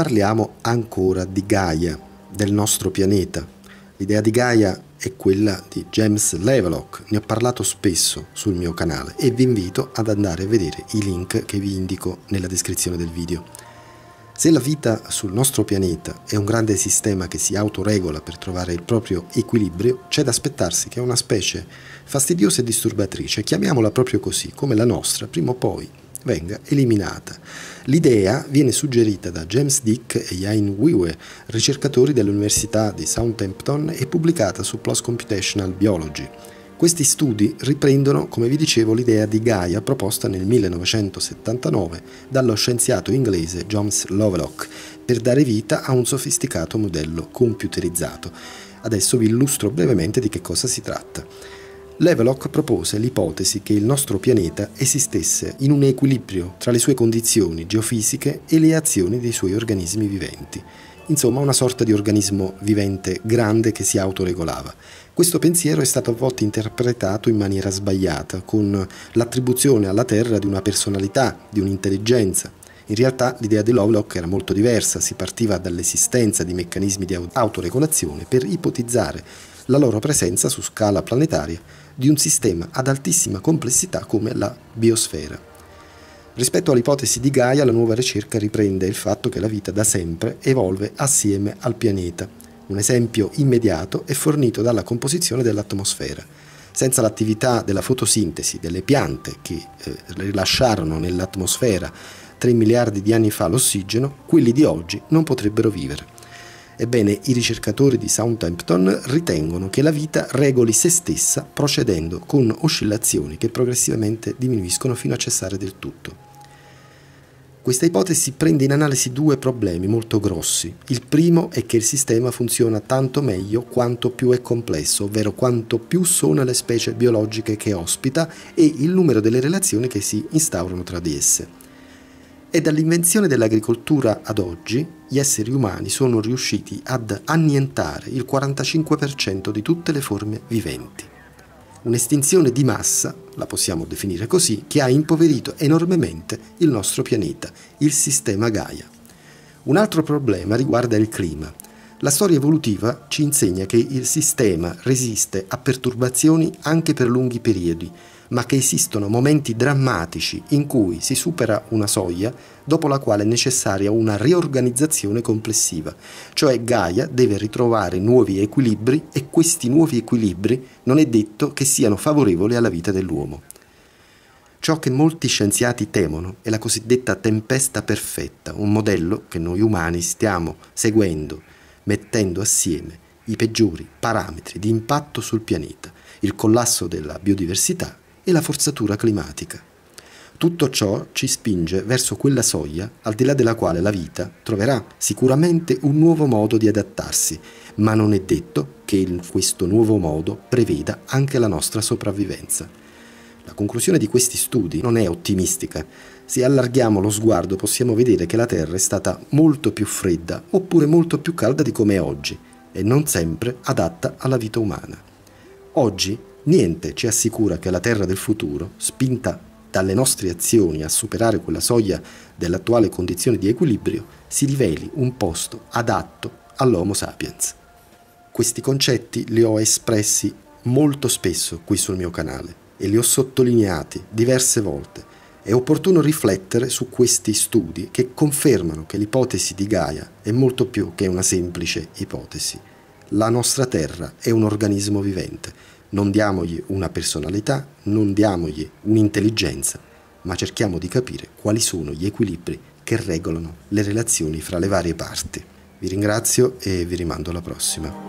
parliamo ancora di Gaia, del nostro pianeta. L'idea di Gaia è quella di James Levelock, ne ho parlato spesso sul mio canale e vi invito ad andare a vedere i link che vi indico nella descrizione del video. Se la vita sul nostro pianeta è un grande sistema che si autoregola per trovare il proprio equilibrio, c'è da aspettarsi che una specie fastidiosa e disturbatrice, chiamiamola proprio così, come la nostra, prima o poi venga eliminata. L'idea viene suggerita da James Dick e Jain Wiwe, ricercatori dell'Università di Southampton e pubblicata su PLOS Computational Biology. Questi studi riprendono, come vi dicevo, l'idea di Gaia proposta nel 1979 dallo scienziato inglese James Lovelock per dare vita a un sofisticato modello computerizzato. Adesso vi illustro brevemente di che cosa si tratta. Levelock propose l'ipotesi che il nostro pianeta esistesse in un equilibrio tra le sue condizioni geofisiche e le azioni dei suoi organismi viventi, insomma una sorta di organismo vivente grande che si autoregolava. Questo pensiero è stato a volte interpretato in maniera sbagliata, con l'attribuzione alla Terra di una personalità, di un'intelligenza. In realtà l'idea di Lovelock era molto diversa, si partiva dall'esistenza di meccanismi di autoregolazione per ipotizzare la loro presenza su scala planetaria di un sistema ad altissima complessità come la biosfera. Rispetto all'ipotesi di Gaia, la nuova ricerca riprende il fatto che la vita da sempre evolve assieme al pianeta. Un esempio immediato è fornito dalla composizione dell'atmosfera. Senza l'attività della fotosintesi delle piante che eh, rilasciarono nell'atmosfera 3 miliardi di anni fa l'ossigeno, quelli di oggi non potrebbero vivere. Ebbene, i ricercatori di Southampton ritengono che la vita regoli se stessa procedendo con oscillazioni che progressivamente diminuiscono fino a cessare del tutto. Questa ipotesi prende in analisi due problemi molto grossi. Il primo è che il sistema funziona tanto meglio quanto più è complesso, ovvero quanto più sono le specie biologiche che ospita e il numero delle relazioni che si instaurano tra di esse. E dall'invenzione dell'agricoltura ad oggi, gli esseri umani sono riusciti ad annientare il 45% di tutte le forme viventi. Un'estinzione di massa, la possiamo definire così, che ha impoverito enormemente il nostro pianeta, il sistema Gaia. Un altro problema riguarda il clima. La storia evolutiva ci insegna che il sistema resiste a perturbazioni anche per lunghi periodi ma che esistono momenti drammatici in cui si supera una soglia dopo la quale è necessaria una riorganizzazione complessiva, cioè Gaia deve ritrovare nuovi equilibri e questi nuovi equilibri non è detto che siano favorevoli alla vita dell'uomo. Ciò che molti scienziati temono è la cosiddetta tempesta perfetta, un modello che noi umani stiamo seguendo, mettendo assieme i peggiori parametri di impatto sul pianeta, il collasso della biodiversità e la forzatura climatica. Tutto ciò ci spinge verso quella soglia al di là della quale la vita troverà sicuramente un nuovo modo di adattarsi, ma non è detto che questo nuovo modo preveda anche la nostra sopravvivenza. La conclusione di questi studi non è ottimistica. Se allarghiamo lo sguardo possiamo vedere che la Terra è stata molto più fredda oppure molto più calda di come è oggi e non sempre adatta alla vita umana. Oggi Niente ci assicura che la Terra del futuro, spinta dalle nostre azioni a superare quella soglia dell'attuale condizione di equilibrio, si riveli un posto adatto all'Homo sapiens. Questi concetti li ho espressi molto spesso qui sul mio canale e li ho sottolineati diverse volte. È opportuno riflettere su questi studi che confermano che l'ipotesi di Gaia è molto più che una semplice ipotesi. La nostra Terra è un organismo vivente non diamogli una personalità, non diamogli un'intelligenza, ma cerchiamo di capire quali sono gli equilibri che regolano le relazioni fra le varie parti. Vi ringrazio e vi rimando alla prossima.